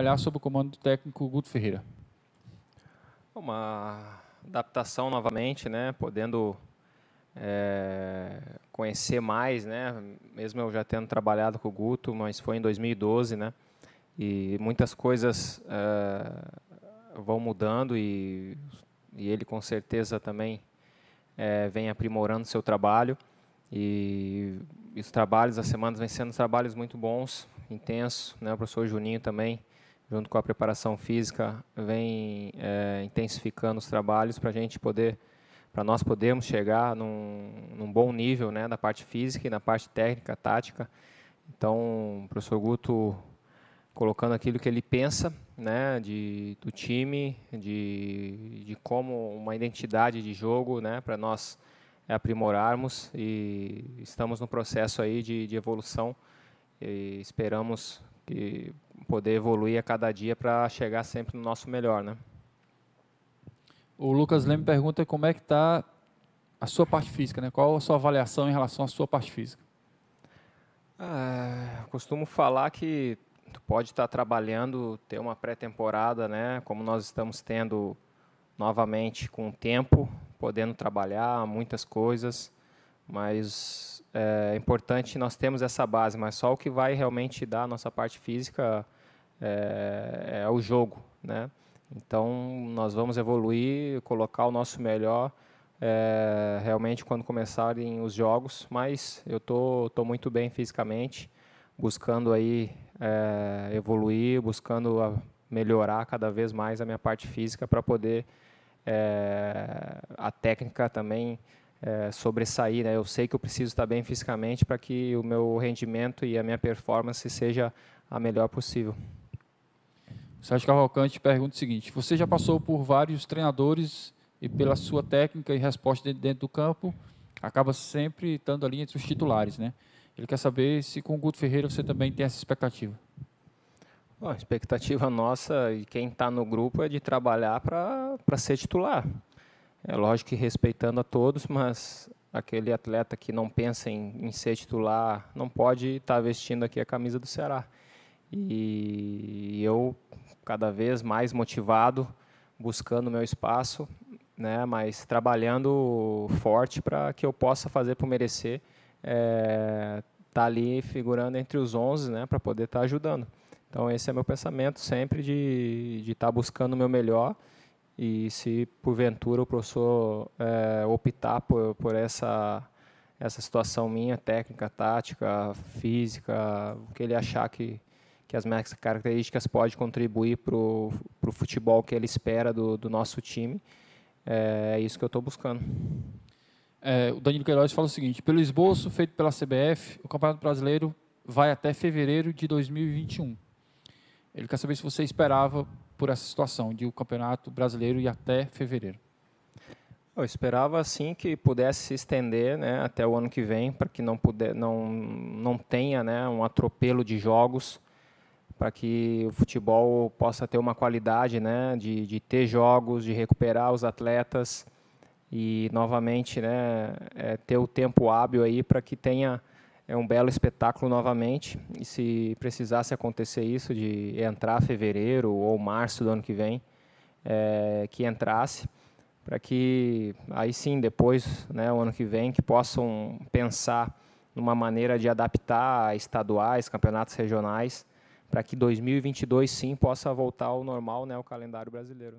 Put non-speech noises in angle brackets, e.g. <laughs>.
trabalhar sob o comando do técnico Guto Ferreira? Uma adaptação novamente, né? Podendo é, conhecer mais, né? Mesmo eu já tendo trabalhado com o Guto, mas foi em 2012, né? E muitas coisas é, vão mudando e, e, ele com certeza também é, vem aprimorando seu trabalho e, e os trabalhos, as semanas vêm sendo trabalhos muito bons, intensos, né? O professor Juninho também junto com a preparação física, vem é, intensificando os trabalhos para a gente poder, para nós podermos chegar num, num, bom nível, né, na parte física e na parte técnica, tática. Então, o professor Guto colocando aquilo que ele pensa, né, de, do time, de, de como uma identidade de jogo, né, para nós aprimorarmos e estamos no processo aí de, de evolução e esperamos que poder evoluir a cada dia para chegar sempre no nosso melhor, né? O Lucas Leme pergunta como é que está a sua parte física, né? Qual a sua avaliação em relação à sua parte física? Ah, costumo falar que tu pode estar tá trabalhando, ter uma pré-temporada, né? Como nós estamos tendo novamente com o tempo, podendo trabalhar muitas coisas, mas é importante nós temos essa base, mas só o que vai realmente dar a nossa parte física é, é o jogo, né? Então, nós vamos evoluir, colocar o nosso melhor é, realmente quando começarem os jogos, mas eu tô, tô muito bem fisicamente, buscando aí é, evoluir, buscando melhorar cada vez mais a minha parte física para poder é, a técnica também é, sobressair. Né? Eu sei que eu preciso estar bem fisicamente para que o meu rendimento e a minha performance seja a melhor possível. Sérgio Cavalcante pergunta o seguinte: você já passou por vários treinadores e pela sua técnica e resposta dentro do campo acaba sempre estando ali entre os titulares, né? Ele quer saber se com o Guto Ferreira você também tem essa expectativa. Bom, a expectativa <laughs> nossa e quem está no grupo é de trabalhar para ser titular. É lógico que respeitando a todos, mas aquele atleta que não pensa em, em ser titular não pode estar tá vestindo aqui a camisa do Ceará. E eu, cada vez mais motivado, buscando meu espaço, né, mas trabalhando forte para que eu possa fazer para merecer estar é, tá ali figurando entre os 11 né, para poder estar tá ajudando. Então, esse é meu pensamento sempre de estar de tá buscando o meu melhor e se porventura o professor é, optar por, por essa essa situação minha, técnica, tática, física, o que ele achar que, que as minhas características podem contribuir para o futebol que ele espera do, do nosso time. É, é isso que eu estou buscando. É, o Danilo Queiroz fala o seguinte: pelo esboço feito pela CBF, o Campeonato Brasileiro vai até fevereiro de 2021. Ele quer saber se você esperava por essa situação de o um Campeonato Brasileiro e até fevereiro? Eu esperava assim que pudesse se estender né, até o ano que vem, para que não, puder, não, não tenha né, um atropelo de jogos, para que o futebol possa ter uma qualidade né, de, de ter jogos, de recuperar os atletas e novamente né, é, ter o tempo hábil aí para que tenha é um belo espetáculo novamente. E se precisasse acontecer isso, de entrar fevereiro ou março do ano que vem, é, que entrasse, para que aí sim, depois, né, o ano que vem, que possam pensar numa maneira de adaptar estaduais, campeonatos regionais, para que 2022 sim possa voltar ao normal, né, o calendário brasileiro.